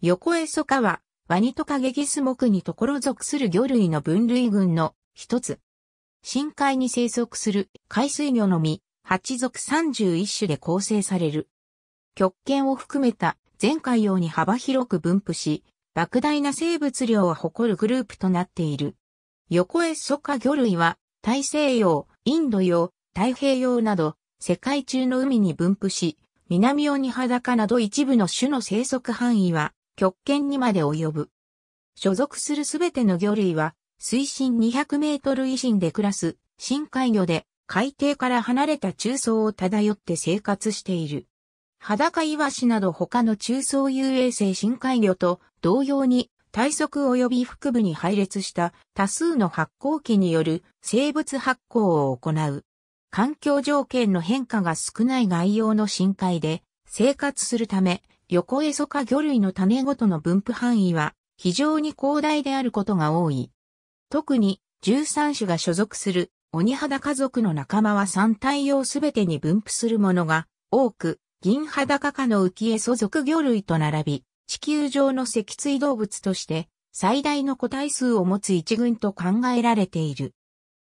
横江カは、ワニトカゲギス目にところ属する魚類の分類群の一つ。深海に生息する海水魚のみ、8属31種で構成される。極限を含めた全海洋に幅広く分布し、莫大な生物量を誇るグループとなっている。横江ソカ魚類は、大西洋、インド洋、太平洋など、世界中の海に分布し、南オニハダカなど一部の種の生息範囲は、極限にまで及ぶ。所属するすべての魚類は、水深200メートル以深で暮らす、深海魚で、海底から離れた中層を漂って生活している。裸イワシなど他の中層遊泳性深海魚と同様に体側及び腹部に配列した多数の発光器による生物発光を行う。環境条件の変化が少ない外洋の深海で生活するため横エソ科魚類の種ごとの分布範囲は非常に広大であることが多い。特に13種が所属する鬼肌家族の仲間は三体用すべてに分布するものが多く、銀肌ダカ科の浮エソ属魚類と並び、地球上の脊椎動物として最大の個体数を持つ一群と考えられている。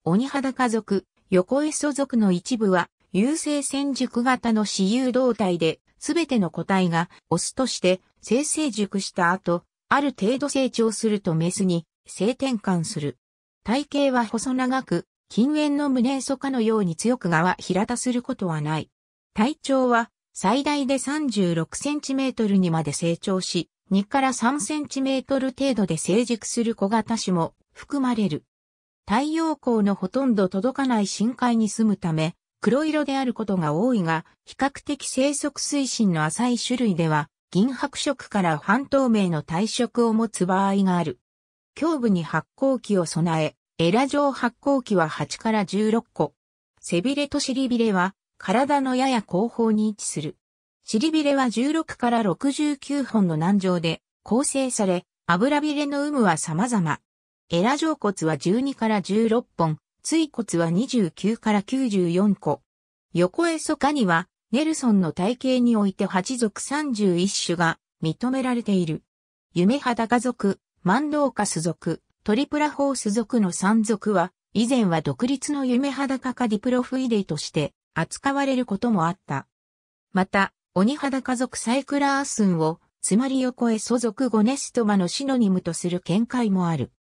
鬼肌家族、横エソ属の一部は、優性線熟型の私有動態で、すべての個体がオスとして生成熟した後、ある程度成長するとメスに性転換する。体型は細長く、近縁の無念素化のように強く側平たすることはない。体長は最大で 36cm にまで成長し、2から 3cm 程度で成熟する小型種も含まれる。太陽光のほとんど届かない深海に住むため、黒色であることが多いが、比較的生息水深の浅い種類では、銀白色から半透明の体色を持つ場合がある。胸部に発光器を備え、エラ状発光器は8から16個。背びれと尻びれは、体のやや後方に位置する。尻びれは16から69本の軟状で構成され、油びれの有無は様々。エラ状骨は12から16本、椎骨は29から94個。横へそかには、ネルソンの体系において8族31種が認められている。夢肌家族、マンドーカス族、トリプラホース族の3族は、以前は独立の夢肌家かディプロフイデイとして扱われることもあった。また、鬼肌家族サイクラースンを、つまり横へ祖族ゴネストマのシノニムとする見解もある。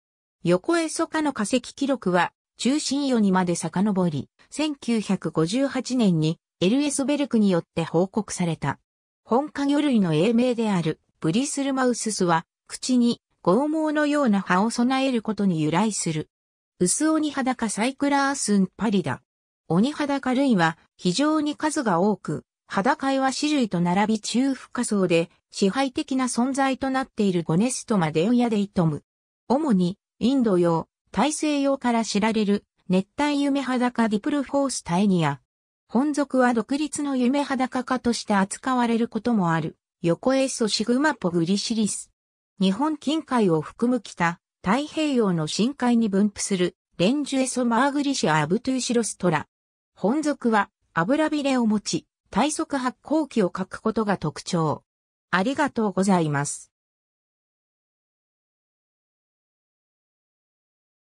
横へそかの化石記録は、中心世にまで遡り、1958年に LS ベルクによって報告された。本家魚類の英名であるブリスルマウススは、口に剛毛のような葉を備えることに由来する。薄鬼裸サイクラースンパリだ。鬼裸類は非常に数が多く、裸絵は種類と並び中深層で支配的な存在となっているゴネストマデンヤデイトム。主にインド洋、大西洋から知られる熱帯夢裸ディプルフォースタイニア。本属は独立の夢裸化として扱われることもある。横エソシグマポグリシリス。日本近海を含む北、太平洋の深海に分布する、レンジュエソマーグリシアアブトゥシロストラ。本属は油びれを持ち、体側発光器を書くことが特徴。ありがとうございます。